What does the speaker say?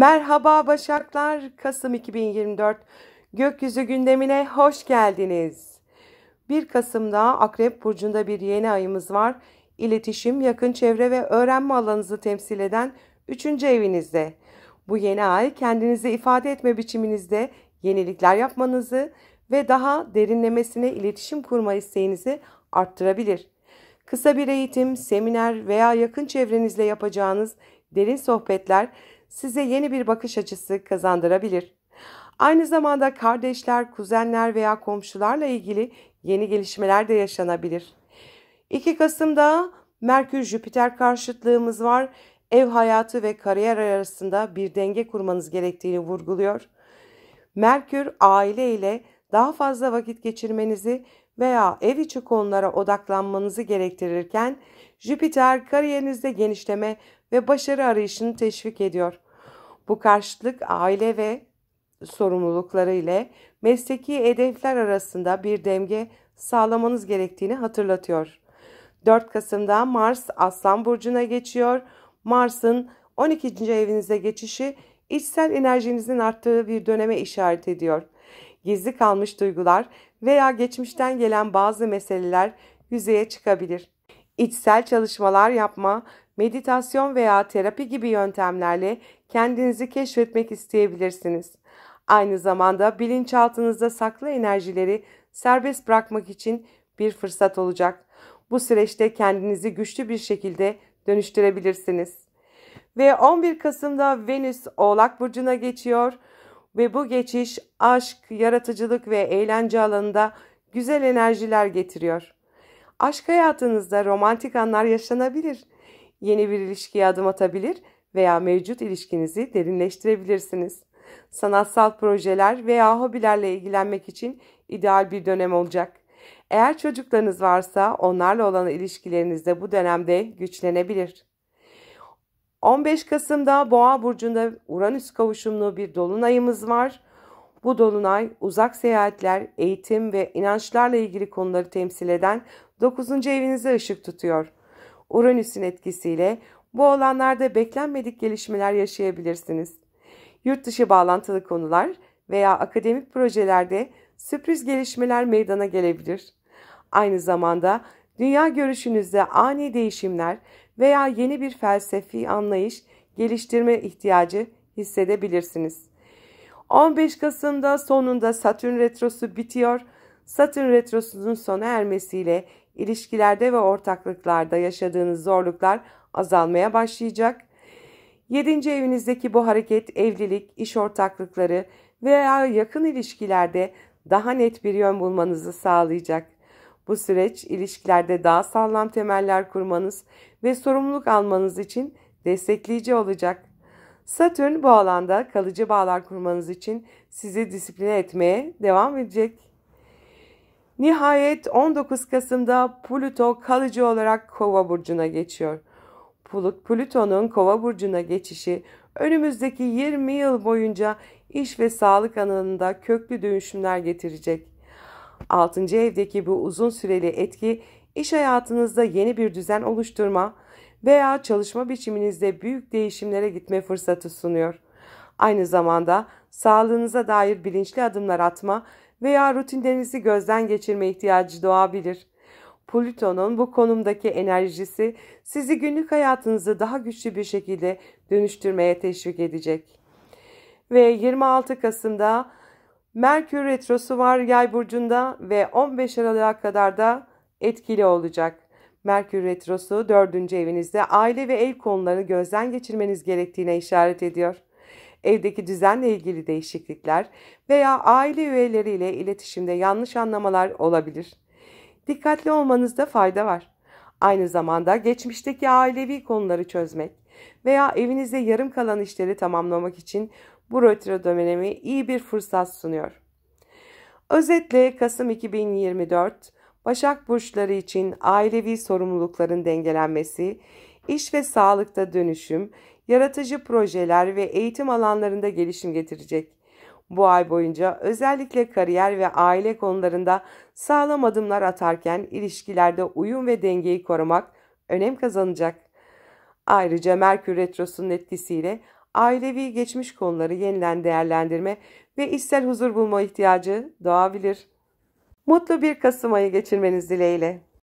Merhaba Başaklar, Kasım 2024 gökyüzü gündemine hoş geldiniz. 1 Kasım'da Akrep Burcu'nda bir yeni ayımız var. İletişim, yakın çevre ve öğrenme alanınızı temsil eden 3. evinizde. Bu yeni ay kendinizi ifade etme biçiminizde yenilikler yapmanızı ve daha derinlemesine iletişim kurma isteğinizi arttırabilir. Kısa bir eğitim, seminer veya yakın çevrenizle yapacağınız derin sohbetler size yeni bir bakış açısı kazandırabilir. Aynı zamanda kardeşler, kuzenler veya komşularla ilgili yeni gelişmeler de yaşanabilir. 2 Kasım'da Merkür-Jüpiter karşıtlığımız var. Ev hayatı ve kariyer arasında bir denge kurmanız gerektiğini vurguluyor. Merkür aile ile daha fazla vakit geçirmenizi veya ev içi konulara odaklanmanızı gerektirirken Jüpiter kariyerinizde genişleme ve başarı arayışını teşvik ediyor. Bu karşıtlık aile ve sorumlulukları ile mesleki hedefler arasında bir denge sağlamanız gerektiğini hatırlatıyor. 4 Kasım'da Mars Aslan Burcu'na geçiyor. Mars'ın 12. evinize geçişi içsel enerjinizin arttığı bir döneme işaret ediyor. Gizli kalmış duygular veya geçmişten gelen bazı meseleler yüzeye çıkabilir. İçsel çalışmalar yapma, meditasyon veya terapi gibi yöntemlerle kendinizi keşfetmek isteyebilirsiniz. Aynı zamanda bilinçaltınızda saklı enerjileri serbest bırakmak için bir fırsat olacak. Bu süreçte kendinizi güçlü bir şekilde dönüştürebilirsiniz. Ve 11 Kasım'da Venüs Oğlak Burcu'na geçiyor ve bu geçiş aşk, yaratıcılık ve eğlence alanında güzel enerjiler getiriyor. Aşk hayatınızda romantik anlar yaşanabilir. Yeni bir ilişkiye adım atabilir veya mevcut ilişkinizi derinleştirebilirsiniz. Sanatsal projeler veya hobilerle ilgilenmek için ideal bir dönem olacak. Eğer çocuklarınız varsa onlarla olan ilişkileriniz de bu dönemde güçlenebilir. 15 Kasım'da Boğa burcunda Uranüs kavuşumlu bir dolunayımız var. Bu dolunay uzak seyahatler, eğitim ve inançlarla ilgili konuları temsil eden 9. evinize ışık tutuyor. Uranüs'ün etkisiyle bu alanlarda beklenmedik gelişmeler yaşayabilirsiniz. Yurt dışı bağlantılı konular veya akademik projelerde sürpriz gelişmeler meydana gelebilir. Aynı zamanda Dünya görüşünüzde ani değişimler veya yeni bir felsefi anlayış geliştirme ihtiyacı hissedebilirsiniz. 15 Kasım'da sonunda Satürn retrosu bitiyor. Satürn retrosunun sona ermesiyle ilişkilerde ve ortaklıklarda yaşadığınız zorluklar azalmaya başlayacak. 7. evinizdeki bu hareket evlilik, iş ortaklıkları veya yakın ilişkilerde daha net bir yön bulmanızı sağlayacak. Bu süreç ilişkilerde daha sağlam temeller kurmanız ve sorumluluk almanız için destekleyici olacak. Satürn bu alanda kalıcı bağlar kurmanız için sizi disipline etmeye devam edecek. Nihayet 19 Kasım'da Plüto kalıcı olarak Kova burcuna geçiyor. Plüto'nun Kova burcuna geçişi önümüzdeki 20 yıl boyunca iş ve sağlık alanında köklü dönüşümler getirecek. 6. evdeki bu uzun süreli etki iş hayatınızda yeni bir düzen oluşturma veya çalışma biçiminizde büyük değişimlere gitme fırsatı sunuyor. Aynı zamanda sağlığınıza dair bilinçli adımlar atma veya rutinlerinizi gözden geçirme ihtiyacı doğabilir. Plüton'un bu konumdaki enerjisi sizi günlük hayatınızı daha güçlü bir şekilde dönüştürmeye teşvik edecek. Ve 26 Kasım'da Merkür retrosu var Yay burcunda ve 15 Aralık'a kadar da etkili olacak. Merkür retrosu 4. evinizde aile ve ev konularını gözden geçirmeniz gerektiğine işaret ediyor. Evdeki düzenle ilgili değişiklikler veya aile üyeleriyle iletişimde yanlış anlamalar olabilir. Dikkatli olmanızda fayda var. Aynı zamanda geçmişteki ailevi konuları çözmek veya evinizde yarım kalan işleri tamamlamak için bu retro dönemi iyi bir fırsat sunuyor. Özetle Kasım 2024, Başak burçları için ailevi sorumlulukların dengelenmesi, iş ve sağlıkta dönüşüm, yaratıcı projeler ve eğitim alanlarında gelişim getirecek. Bu ay boyunca özellikle kariyer ve aile konularında sağlam adımlar atarken ilişkilerde uyum ve dengeyi korumak önem kazanacak. Ayrıca Merkür Retrosu'nun etkisiyle ailevi geçmiş konuları yeniden değerlendirme ve içsel huzur bulma ihtiyacı doğabilir. Mutlu bir Kasım ayı geçirmeniz dileğiyle.